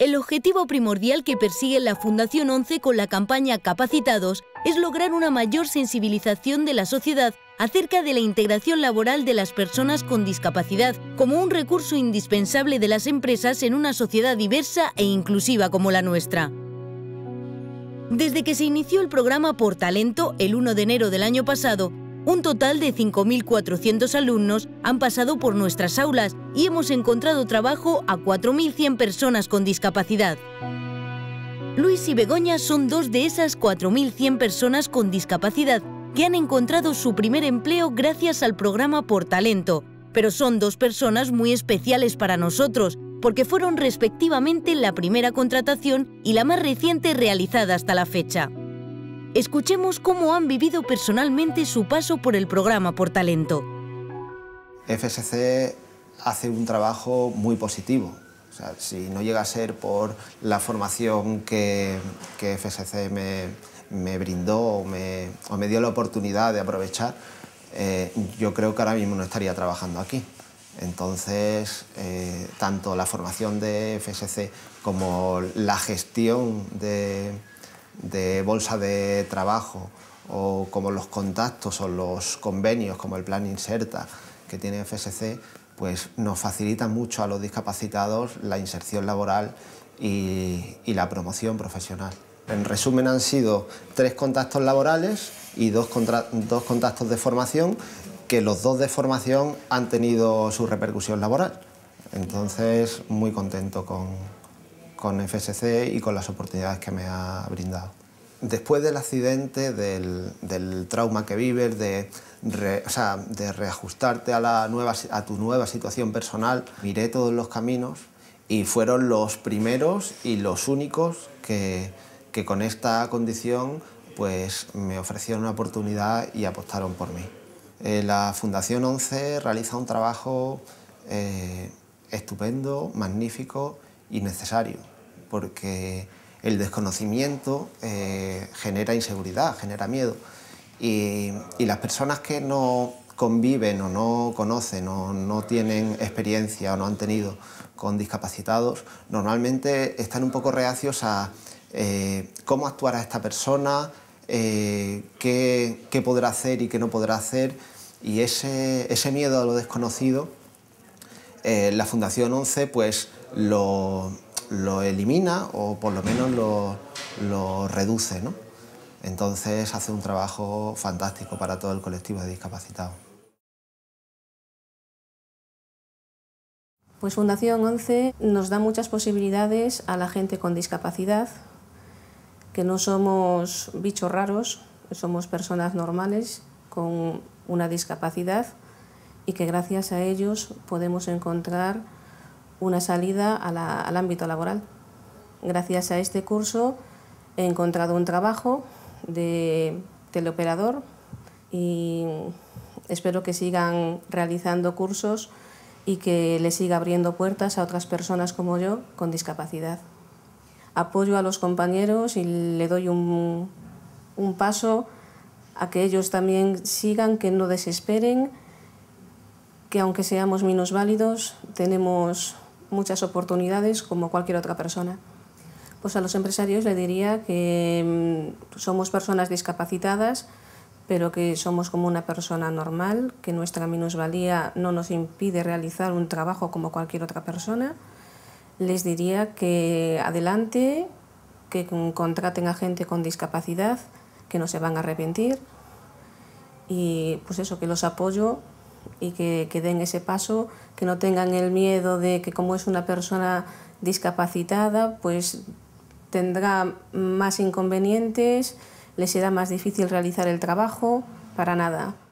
El objetivo primordial que persigue la Fundación 11 con la campaña Capacitados es lograr una mayor sensibilización de la sociedad acerca de la integración laboral de las personas con discapacidad como un recurso indispensable de las empresas en una sociedad diversa e inclusiva como la nuestra. Desde que se inició el programa Por Talento el 1 de enero del año pasado, un total de 5.400 alumnos han pasado por nuestras aulas y hemos encontrado trabajo a 4.100 personas con discapacidad. Luis y Begoña son dos de esas 4.100 personas con discapacidad que han encontrado su primer empleo gracias al programa Por Talento. Pero son dos personas muy especiales para nosotros, porque fueron respectivamente la primera contratación y la más reciente realizada hasta la fecha escuchemos cómo han vivido personalmente su paso por el programa por talento. FSC hace un trabajo muy positivo. si no llega a ser por la formación que, que FSC me, brindó o me, dio la oportunidad de aprovechar, eh, yo creo que ahora mismo no estaría trabajando aquí. Entonces, eh, tanto la formación de FSC como la gestión de, de bolsa de trabajo o como los contactos o los convenios como el plan Inserta que tiene FSC, pues nos facilita mucho a los discapacitados la inserción laboral y, la promoción profesional. En resumen han sido tres contactos laborales y dos, dos contactos de formación que los dos de formación han tenido su repercusión laboral. Entonces, muy contento con, con FSC y con las oportunidades que me ha brindado. Después del accidente, del, trauma que vives, de, reajustarte a, la nueva, a tu nueva situación personal, miré todos los caminos y fueron los primeros y los únicos que, que con esta condición pues, me ofrecieron una oportunidad y apostaron por mí. Eh, la Fundación 11 realiza un trabajo eh, estupendo, magnífico y necesario porque el desconocimiento eh, genera inseguridad, genera miedo. Y, las personas que no conviven o no conocen o no tienen experiencia o no han tenido con discapacitados, normalmente están un poco reacios a eh, cómo actuará esta persona, eh, qué, podrá hacer y qué no podrá hacer. Y ese, miedo a lo desconocido, la Fundación 11 pues, lo, lo elimina o por lo menos lo, reduce. Entonces hace un trabajo fantástico para todo el colectivo de discapacitados. Pues Fundación 11 nos da muchas posibilidades a la gente con discapacidad, que no somos bichos raros, somos personas normales con una discapacidad y que gracias a ellos podemos encontrar una salida al ámbito laboral. Gracias a este curso he encontrado un trabajo de teleoperador y espero que sigan realizando cursos y que le siga abriendo puertas a otras personas como yo con discapacidad. Apoyo a los compañeros y le doy un, un paso a que ellos también sigan, que no desesperen, que aunque seamos menos válidos tenemos muchas oportunidades como cualquier otra persona. Pues a los empresarios le diría que mm, somos personas discapacitadas, pero que somos como una persona normal, que nuestra minusvalía no nos impide realizar un trabajo como cualquier otra persona. Les diría que adelante, que contraten a gente con discapacidad, que no se van a arrepentir. Y pues eso, que los apoyo y que, den ese paso, que no tengan el miedo de que como es una persona discapacitada, pues tendrá más inconvenientes, le será más difícil realizar el trabajo, para nada.